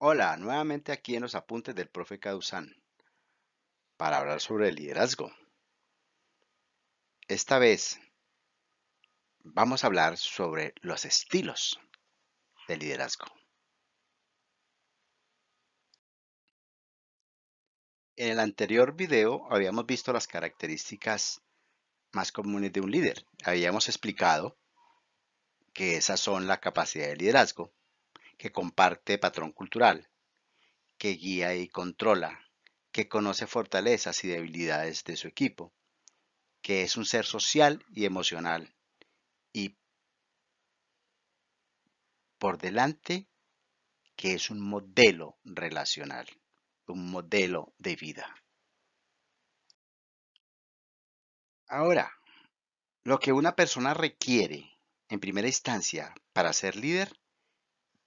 Hola, nuevamente aquí en los apuntes del profe Caduzán para hablar sobre el liderazgo. Esta vez vamos a hablar sobre los estilos de liderazgo. En el anterior video habíamos visto las características más comunes de un líder. Habíamos explicado que esas son la capacidad de liderazgo, que comparte patrón cultural, que guía y controla, que conoce fortalezas y debilidades de su equipo, que es un ser social y emocional y por delante que es un modelo relacional, un modelo de vida. Ahora, lo que una persona requiere en primera instancia para ser líder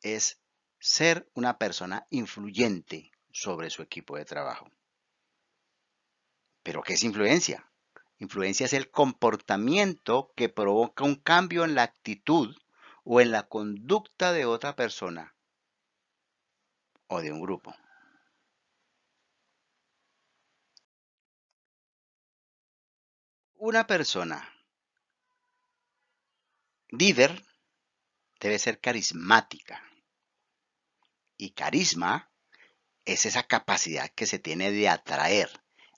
es ser una persona influyente sobre su equipo de trabajo. ¿Pero qué es influencia? Influencia es el comportamiento que provoca un cambio en la actitud o en la conducta de otra persona o de un grupo. Una persona líder debe ser carismática y carisma es esa capacidad que se tiene de atraer,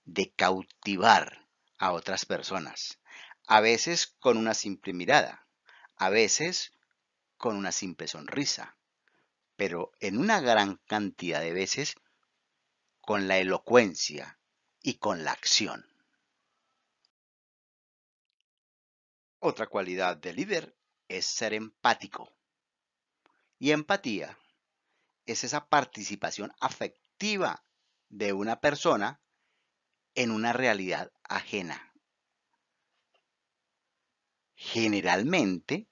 de cautivar a otras personas, a veces con una simple mirada, a veces con una simple sonrisa, pero en una gran cantidad de veces con la elocuencia y con la acción. Otra cualidad de líder es ser empático. Y empatía es esa participación afectiva de una persona en una realidad ajena. Generalmente,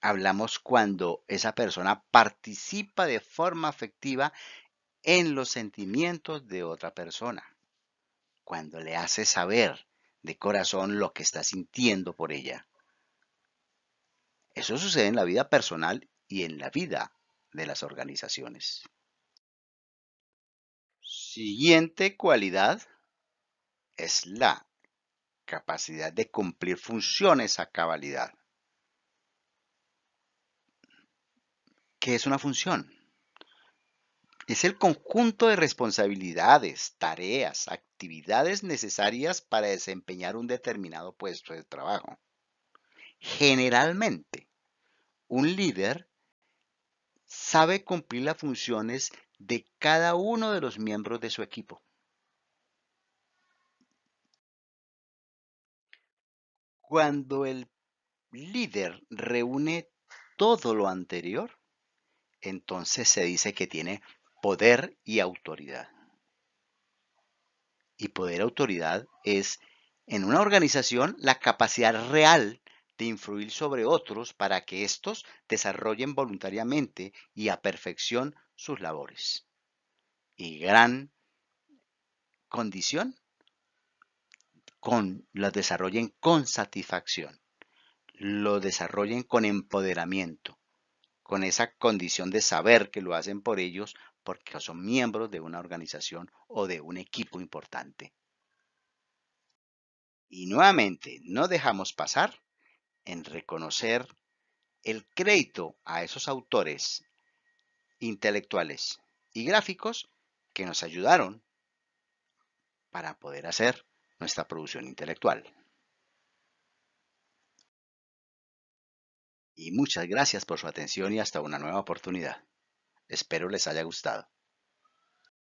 hablamos cuando esa persona participa de forma afectiva en los sentimientos de otra persona, cuando le hace saber de corazón lo que está sintiendo por ella. Eso sucede en la vida personal y en la vida de las organizaciones. Siguiente cualidad es la capacidad de cumplir funciones a cabalidad. ¿Qué es una función? Es el conjunto de responsabilidades, tareas, actividades necesarias para desempeñar un determinado puesto de trabajo. Generalmente, un líder sabe cumplir las funciones de cada uno de los miembros de su equipo. Cuando el líder reúne todo lo anterior, entonces se dice que tiene poder y autoridad. Y poder y autoridad es en una organización la capacidad real de influir sobre otros para que éstos desarrollen voluntariamente y a perfección sus labores. Y gran condición, con, las desarrollen con satisfacción, lo desarrollen con empoderamiento, con esa condición de saber que lo hacen por ellos porque son miembros de una organización o de un equipo importante. Y nuevamente, no dejamos pasar en reconocer el crédito a esos autores intelectuales y gráficos que nos ayudaron para poder hacer nuestra producción intelectual. Y muchas gracias por su atención y hasta una nueva oportunidad. Espero les haya gustado.